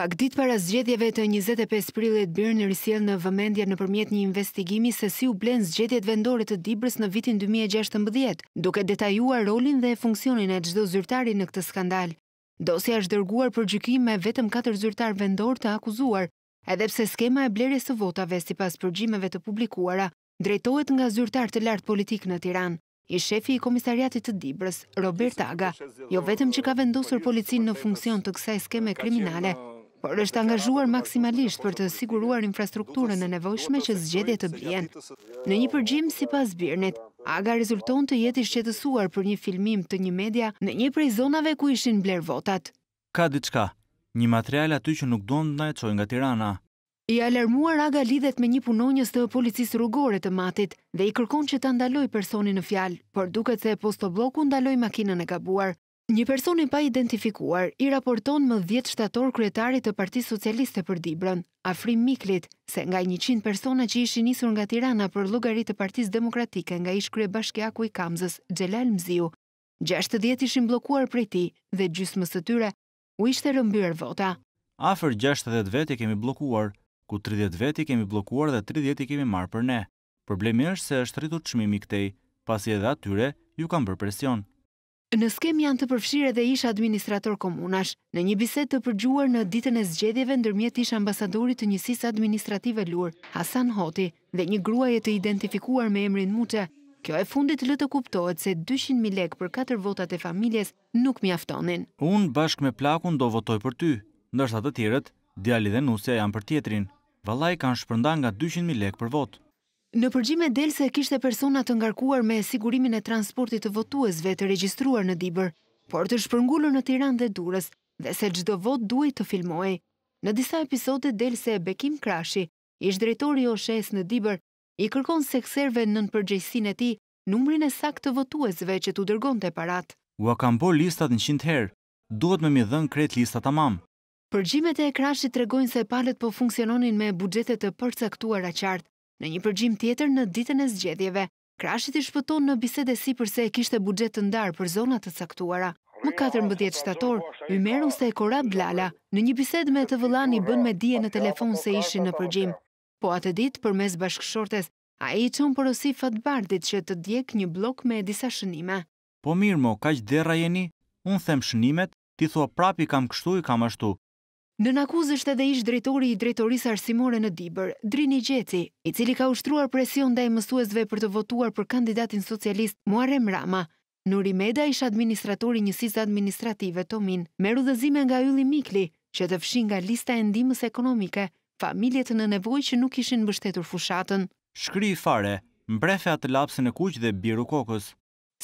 Pak ditë para zgjedhjeve të 25 prillit bërë në risjel në vëmendje në përmjet një investigimi se si u blenë zgjedhjet vendore të Dibrës në vitin 2016, duke detajuar rolin dhe funksionin e gjdo zyrtari në këtë skandal. Dosja është dërguar për gjykim me vetëm 4 zyrtar vendor të akuzuar, edhepse skema e blerjes të votave si pas përgjimeve të publikuara, drejtojt nga zyrtar të lartë politik në Tiran i shefi i komisariatit të Dibrës, Robert Aga, jo vetëm që ka vendosur policin në funksion të kësaj skeme kriminale, por është angazhuar maksimalisht për të siguruar infrastrukturën në nevojshme që zgjedje të bjenë. Në një përgjim si pas birnit, aga rezulton të jeti shqetësuar për një filmim të një media në një prej zonave ku ishin bler votat. Ka diçka, një material aty që nuk donë në e qoj nga Tirana. I alarmuar aga lidhet me një punonjës të policisë rrugore të matit dhe i kërkon që të ndaloj personi në fjalë, por duket se posto bloku ndaloj makinën e gabuar. Një personi pa identifikuar i raporton më 10 shtator kryetarit të Parti Socialiste për Dibrën, Afrim Miklit, se nga 100 persona që ishin nisur nga Tirana për lugarit të Partisë Demokratike nga ish kryebashkiaku i Kamzës, Xhelal Mziu, 60 ishin bllokuar prej tij dhe gjysmës së tyre u ishte rëmbyer vota. Afër 60 veti kemi bllokuar, ku 30 veti kemi bllokuar dhe 30 i kemi marë për ne. Problemi është se është rritur të i këtej, pasi edhe atyre ju kanë bërë presion. Në skem janë të përfshirë edhe ish administrator komunash. Në një biset të përgjuar në ditën e zgjedhjeve ndërmjet ish ambasadorit të njësisë administrative lur, Hasan Hoti, dhe një gruaj e të identifikuar me emrin Mute, kjo e fundit lë të kuptohet se 200.000 lek për 4 votat e familjes nuk mjaftonin. Unë bashkë me plakun do votoj për ty, ndërsa të tjerët, djali dhe nusja janë për tjetrin. Valaj kanë shpërnda nga 200.000 lek për votë. Në përgjime del se kishte persona të ngarkuar me sigurimin e transportit të votuesve të regjistruar në Dibër, por të shpërngullur në Tiranë dhe Durrës dhe se çdo vot duhej të filmohej. Në disa episode del se Bekim Krashi, ish drejtori i oshe në Dibër, i kërkon në nën përgjegjësinë e tij numrin e sak të votuesve që t'u dërgonte parat. Ua kam listat në 100 herë. Duhet më mi dhën kret lista tamam. Përgjimet e Krashit tregojnë se palet po funksiononin me buxhete të përcaktuara qartë Në një përgjim tjetër në ditën e zgjedhjeve, krashit i shpëton në bisede si përse e kishte bugjet të ndarë për zonat të saktuara. Më 14 shtator, Ymeru se e Korab Blala, në një bised me të vëllani bën me dje në telefon se ishin në përgjim. Po atë dit, për mes bashkëshortes, a e i qonë fatë bardit që të djek një blok me disa shënime. Po mirë mo, ka që dera jeni? Unë them shënimet, ti thua prapi kam kështu i kam ashtu, Në nakuz është edhe ish drejtori i drejtorisë arsimore në Dibër, Drini Gjeci, i cili ka ushtruar presion ndaj mësuesve për të votuar për kandidatin socialist Muarem Rama. Nuri Meda ishtë administratori njësisë administrative Tomin, me rudhëzime nga Ylli Mikli, që të fshin nga lista e ndihmës ekonomike familjet në nevojë që nuk kishin mbështetur fushatën. Shkri fare, mbrefe atë lapsën e kuq dhe biru kokës.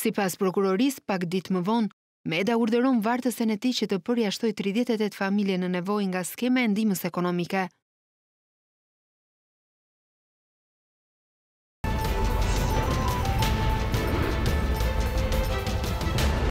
Si pas prokuroris, pak ditë më vonë, Meda urderon vartës e ti që të përja shtoj 38 familje në nevoj nga skeme e ndimës ekonomike.